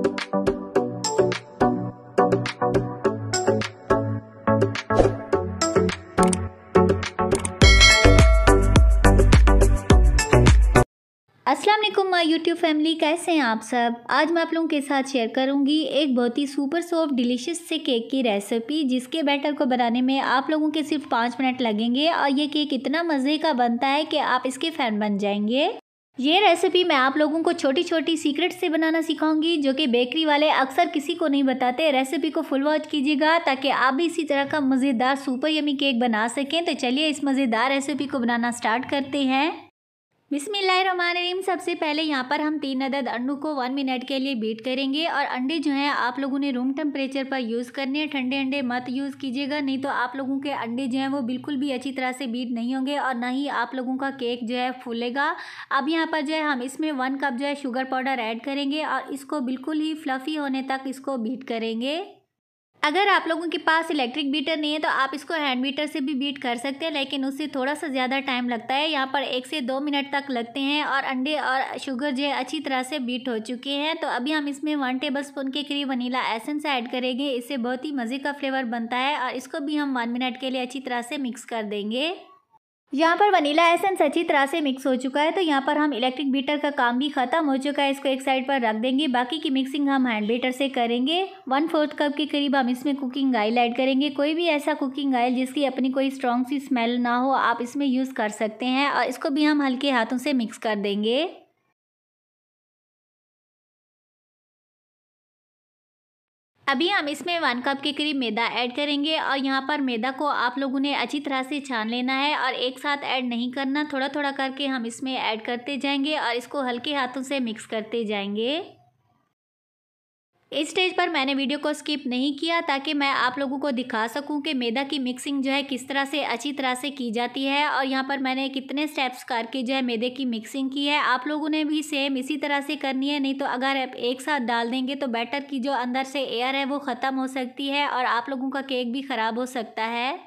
Aslam my YouTube family कैसे हैं आप सब आज मैं आप लोगों के साथ शेयर करूंगी एक बहुत ही सुपर सॉफ्ट डिलीशियस से केक की रेसिपी जिसके बैटर को बनाने में आप लोगों के सिर्फ पाँच मिनट लगेंगे और ये केक इतना मज़े का बनता है कि आप इसके फ़ैन बन जाएंगे ये रेसिपी मैं आप लोगों को छोटी छोटी सीक्रेट से बनाना सिखाऊंगी जो कि बेकरी वाले अक्सर किसी को नहीं बताते रेसिपी को फुल वॉच कीजिएगा ताकि आप भी इसी तरह का मज़ेदार सुपर यमी केक बना सकें तो चलिए इस मज़ेदार रेसिपी को बनाना स्टार्ट करते हैं बिसमीम सबसे पहले यहाँ पर हम तीन अदद अंडों को वन मिनट के लिए बीट करेंगे और अंडे जो हैं आप लोगों ने रूम टेम्परेचर पर यूज़ करने हैं ठंडे अंडे मत यूज़ कीजिएगा नहीं तो आप लोगों के अंडे जो हैं वो बिल्कुल भी अच्छी तरह से बीट नहीं होंगे और ना ही आप लोगों का केक जो है फूलेगा अब यहाँ पर जो है हम इसमें वन कप जो है शुगर पाउडर ऐड करेंगे और इसको बिल्कुल ही फ्लफ़ी होने तक इसको बीट करेंगे अगर आप लोगों के पास इलेक्ट्रिक बीटर नहीं है तो आप इसको हैंड बीटर से भी बीट कर सकते हैं लेकिन उससे थोड़ा सा ज़्यादा टाइम लगता है यहाँ पर एक से दो मिनट तक लगते हैं और अंडे और शुगर जो है अच्छी तरह से बीट हो चुके हैं तो अभी हम इसमें वन टेबल स्पून के करीब वनीला एसेंस ऐड करेंगे इससे बहुत ही मज़े का फ्लेवर बनता है और इसको भी हम वन मिनट के लिए अच्छी तरह से मिक्स कर देंगे यहाँ पर वनीला एसेंस अच्छी तरह से मिक्स हो चुका है तो यहाँ पर हम इलेक्ट्रिक बीटर का काम भी खत्म हो चुका है इसको एक साइड पर रख देंगे बाकी की मिक्सिंग हम हैंड बीटर से करेंगे वन फोर्थ कप के करीब हम इसमें कुकिंग ऑयल ऐड करेंगे कोई भी ऐसा कुकिंग ऑयल जिसकी अपनी कोई स्ट्रॉन्ग सी स्मेल ना हो आप इसमें यूज़ कर सकते हैं और इसको भी हम हल्के हाथों से मिक्स कर देंगे अभी हम इसमें वन कप के करीब मैदा ऐड करेंगे और यहाँ पर मैदा को आप लोगों ने अच्छी तरह से छान लेना है और एक साथ ऐड नहीं करना थोड़ा थोड़ा करके हम इसमें ऐड करते जाएंगे और इसको हल्के हाथों से मिक्स करते जाएंगे इस स्टेज पर मैंने वीडियो को स्किप नहीं किया ताकि मैं आप लोगों को दिखा सकूं कि मैदा की मिक्सिंग जो है किस तरह से अच्छी तरह से की जाती है और यहाँ पर मैंने कितने स्टेप्स करके जो है मैदे की मिक्सिंग की है आप लोगों ने भी सेम इसी तरह से करनी है नहीं तो अगर आप एक साथ डाल देंगे तो बैटर की जो अंदर से एयर है वो ख़त्म हो सकती है और आप लोगों का केक भी ख़राब हो सकता है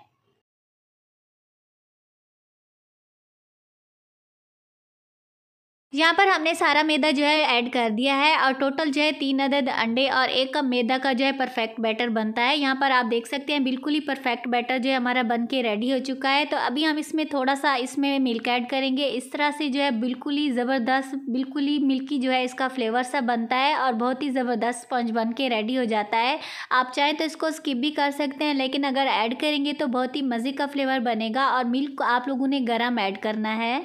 यहाँ पर हमने सारा मैदा जो है ऐड कर दिया है और टोटल जो है तीन अदद अंडे और एक कप मैदा का जो है परफेक्ट बैटर बनता है यहाँ पर आप देख सकते हैं बिल्कुल ही परफेक्ट बैटर जो है हमारा बन के रेडी हो चुका है तो अभी हम इसमें थोड़ा सा इसमें मिल्क ऐड करेंगे इस तरह से जो है बिल्कुल ही ज़बरदस्त बिल्कुल ही मिल्की जो है इसका फ्लेवर सा बनता है और बहुत ही ज़बरदस्त स्पंज बन के रेडी हो जाता है आप चाहें तो इसको स्किप भी कर सकते हैं लेकिन अगर ऐड करेंगे तो बहुत ही मज़े का फ्लेवर बनेगा और मिल्क आप लोगों ने गर्म ऐड करना है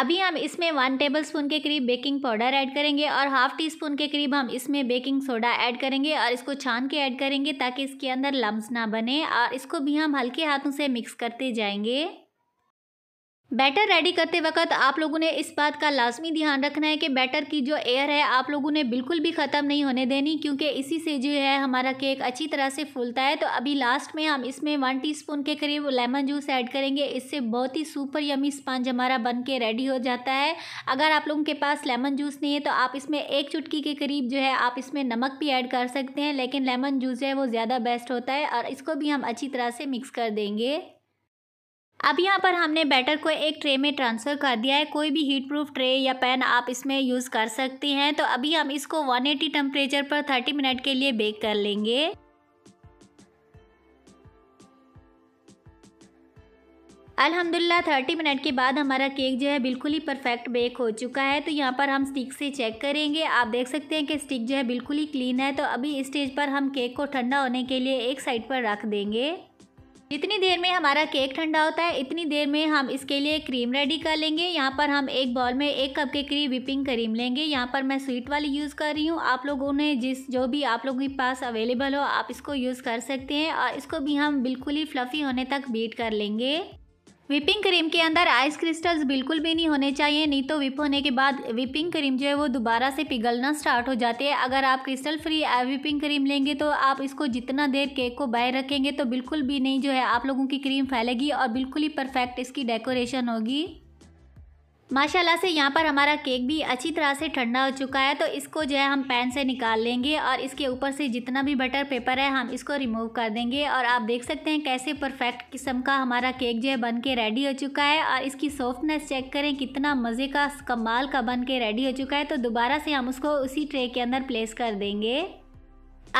अभी हम इसमें वन टेबल स्पून के करीब बेकिंग पाउडर ऐड करेंगे और हाफ़ टी स्पून के करीब हम इसमें बेकिंग सोडा ऐड करेंगे और इसको छान के ऐड करेंगे ताकि इसके अंदर लम्ब ना बने और इसको भी हम हल्के हाथों से मिक्स करते जाएंगे बैटर रेडी करते वक्त आप लोगों ने इस बात का लाजमी ध्यान रखना है कि बैटर की जो एयर है आप लोगों ने बिल्कुल भी ख़त्म नहीं होने देनी क्योंकि इसी से जो है हमारा केक अच्छी तरह से फूलता है तो अभी लास्ट में हम इसमें वन टीस्पून के करीब लेमन जूस ऐड करेंगे इससे बहुत ही सुपर यमी स्पंज हमारा बन के रेडी हो जाता है अगर आप लोगों के पास लेमन जूस नहीं है तो आप इसमें एक चुटकी के करीब जो है आप इसमें नमक भी ऐड कर सकते हैं लेकिन लेमन जूस जो है वो ज़्यादा बेस्ट होता है और इसको भी हम अच्छी तरह से मिक्स कर देंगे अब यहाँ पर हमने बैटर को एक ट्रे में ट्रांसफ़र कर दिया है कोई भी हीट प्रूफ ट्रे या पैन आप इसमें यूज़ कर सकते हैं तो अभी हम इसको 180 टेम्परेचर पर 30 मिनट के लिए बेक कर लेंगे अल्हम्दुलिल्लाह 30 मिनट के बाद हमारा केक जो है बिल्कुल ही परफेक्ट बेक हो चुका है तो यहाँ पर हम स्टिक से चेक करेंगे आप देख सकते हैं कि स्टिक जो है बिल्कुल ही क्लीन है तो अभी स्टेज पर हम केक को ठंडा होने के लिए एक साइड पर रख देंगे जितनी देर में हमारा केक ठंडा होता है इतनी देर में हम इसके लिए क्रीम रेडी कर लेंगे यहाँ पर हम एक बॉल में एक कप के करीब विपिंग क्रीम लेंगे यहाँ पर मैं स्वीट वाली यूज़ कर रही हूँ आप लोगों ने जिस जो भी आप लोगों के पास अवेलेबल हो आप इसको यूज़ कर सकते हैं और इसको भी हम बिल्कुल ही फ्लफ़ी होने तक बीट कर लेंगे विपिंग क्रीम के अंदर आइस क्रिस्टल्स बिल्कुल भी नहीं होने चाहिए नहीं तो विप होने के बाद विपिंग क्रीम जो है वो दोबारा से पिघलना स्टार्ट हो जाती है अगर आप क्रिस्टल फ्री विपिंग क्रीम लेंगे तो आप इसको जितना देर केक को बाय रखेंगे तो बिल्कुल भी नहीं जो है आप लोगों की क्रीम फैलेगी और बिल्कुल ही परफेक्ट इसकी डेकोरेशन होगी माशाल्लाह से यहाँ पर हमारा केक भी अच्छी तरह से ठंडा हो चुका है तो इसको जो है हम पैन से निकाल लेंगे और इसके ऊपर से जितना भी बटर पेपर है हम इसको रिमूव कर देंगे और आप देख सकते हैं कैसे परफेक्ट किस्म का हमारा केक जो है बन के रेडी हो चुका है और इसकी सॉफ्टनेस चेक करें कितना मज़े का कमाल का बन के रेडी हो चुका है तो दोबारा से हम उसको उसी ट्रे के अंदर प्लेस कर देंगे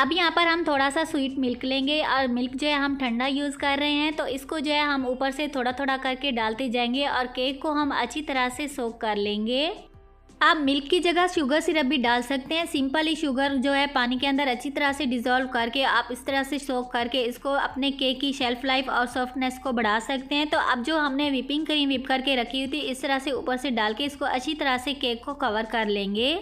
अब यहाँ पर हम थोड़ा सा स्वीट मिल्क लेंगे और मिल्क जो है हम ठंडा यूज़ कर रहे हैं तो इसको जो है हम ऊपर से थोड़ा थोड़ा करके डालते जाएंगे और केक को हम अच्छी तरह से सोक कर लेंगे आप मिल्क की जगह शुगर सिरप भी डाल सकते हैं सिंपल ही शुगर जो है पानी के अंदर अच्छी तरह से डिज़ोल्व करके आप इस तरह से सोक करके इसको अपने केक की शेल्फ़ लाइफ और सॉफ्टनेस को बढ़ा सकते हैं तो अब जो हमने विपिंग क्रीम विप करके रखी हुई थी इस तरह से ऊपर से डाल के इसको अच्छी तरह से केक को कवर कर लेंगे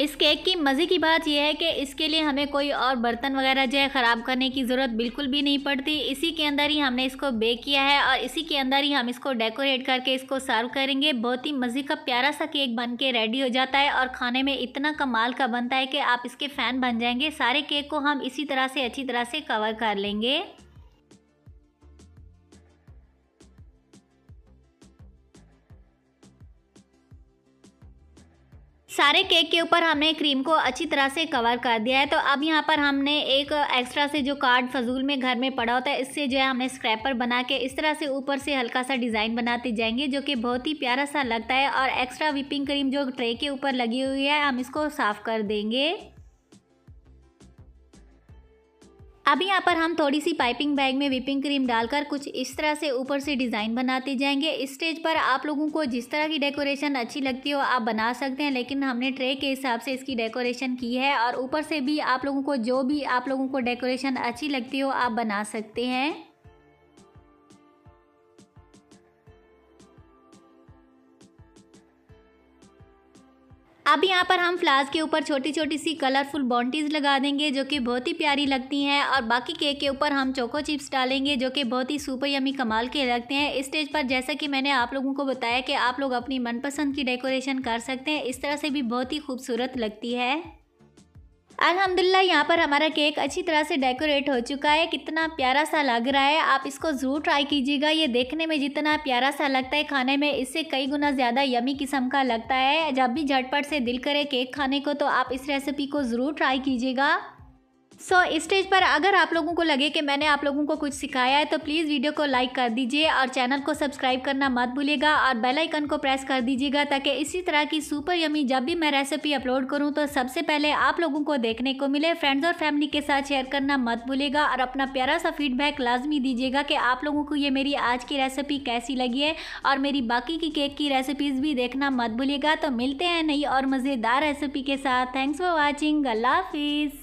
इस केक की मज़े की बात यह है कि इसके लिए हमें कोई और बर्तन वगैरह जो है ख़राब करने की ज़रूरत बिल्कुल भी नहीं पड़ती इसी के अंदर ही हमने इसको बेक किया है और इसी के अंदर ही हम इसको डेकोरेट करके इसको सर्व करेंगे बहुत ही मज़े का प्यारा सा केक बन के रेडी हो जाता है और खाने में इतना कमाल का बनता है कि आप इसके फ़ैन बन जाएंगे सारे केक को हम इसी तरह से अच्छी तरह से कवर कर लेंगे सारे केक के ऊपर हमने क्रीम को अच्छी तरह से कवर कर दिया है तो अब यहाँ पर हमने एक एक्स्ट्रा से जो कार्ड फजूल में घर में पड़ा होता है इससे जो है हमने स्क्रैपर बना के इस तरह से ऊपर से हल्का सा डिज़ाइन बनाते जाएंगे जो कि बहुत ही प्यारा सा लगता है और एक्स्ट्रा विपिंग क्रीम जो ट्रे के ऊपर लगी हुई है हम इसको साफ़ कर देंगे अब यहाँ पर हम थोड़ी सी पाइपिंग बैग में विपिंग क्रीम डालकर कुछ इस तरह से ऊपर से डिज़ाइन बनाते जाएंगे स्टेज पर आप लोगों को जिस तरह की डेकोरेशन अच्छी लगती हो आप बना सकते हैं लेकिन हमने ट्रे के हिसाब से इसकी डेकोरेशन की है और ऊपर से भी आप लोगों को जो भी आप लोगों को डेकोरेशन अच्छी लगती हो आप बना सकते हैं अब यहाँ पर हम फ्लावर्स के ऊपर छोटी छोटी सी कलरफुल बॉन्टीज लगा देंगे जो कि बहुत ही प्यारी लगती हैं और बाकी केक के ऊपर हम चोको चिप्स डालेंगे जो कि बहुत ही सुपर यमी कमाल के लगते हैं इस स्टेज पर जैसा कि मैंने आप लोगों को बताया कि आप लोग अपनी मनपसंद की डेकोरेशन कर सकते हैं इस तरह से भी बहुत ही खूबसूरत लगती है अलहमदिल्ला यहाँ पर हमारा केक अच्छी तरह से डेकोरेट हो चुका है कितना प्यारा सा लग रहा है आप इसको ज़रूर ट्राई कीजिएगा ये देखने में जितना प्यारा सा लगता है खाने में इससे कई गुना ज़्यादा यमी किस्म का लगता है जब भी झटपट से दिल करे केक खाने को तो आप इस रेसिपी को ज़रूर ट्राई कीजिएगा सो so, स्टेज पर अगर आप लोगों को लगे कि मैंने आप लोगों को कुछ सिखाया है तो प्लीज़ वीडियो को लाइक कर दीजिए और चैनल को सब्सक्राइब करना मत भूलिएगा और बेल आइकन को प्रेस कर दीजिएगा ताकि इसी तरह की सुपर यमी जब भी मैं रेसिपी अपलोड करूँ तो सबसे पहले आप लोगों को देखने को मिले फ्रेंड्स और फैमिली के साथ शेयर करना मत भूलेगा और अपना प्यारा सा फीडबैक लाजमी दीजिएगा कि आप लोगों को ये मेरी आज की रेसिपी कैसी लगी है और मेरी बाकी की केक की रेसिपीज़ भी देखना मत भूलेगा तो मिलते हैं नई और मज़ेदार रेसिपी के साथ थैंक्स फॉर वॉचिंग अल्लाह हाफिज़